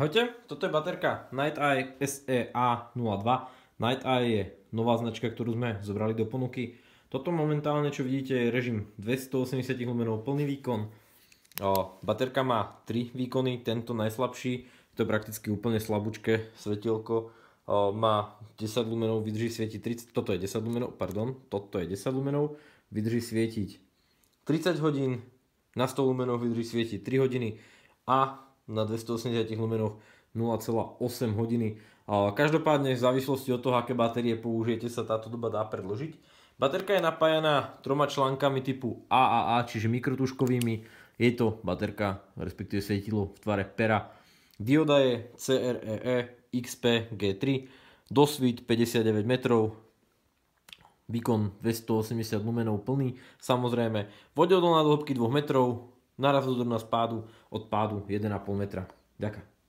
Ahojte, toto je baterka Night Eye SEA02. Night Eye je nová značka, ktorú sme zobrali do ponuky. Toto momentálne, čo vidíte, je režim 280 lm plný výkon. baterka má 3 výkony, tento najslabší, to je prakticky úplne slabúčke svetielko. má 10 lumenov, vydrží svietiť 30, toto je 10 lumenov, pardon, toto je 10 lumenov, vydrží svietiť 30 hodín, na 100 lumenov vydrží svietiť 3 hodiny a na 280 lumenoch 0,8 hodiny. Každopádne v závislosti od toho, aké batérie použijete, sa táto doba dá predložiť. Baterka je napájaná troma článkami typu AAA, čiže mikrotúškovými. Je to baterka, respektíve svetidlo v tvare pera. Dioda je CREE XP G3, dosvit 59 metrov, výkon 280 lumenov plný, samozrejme. Vodeodolná do 2 metrov, narazil do pádu od pádu 1,5 metra. Ďakujem.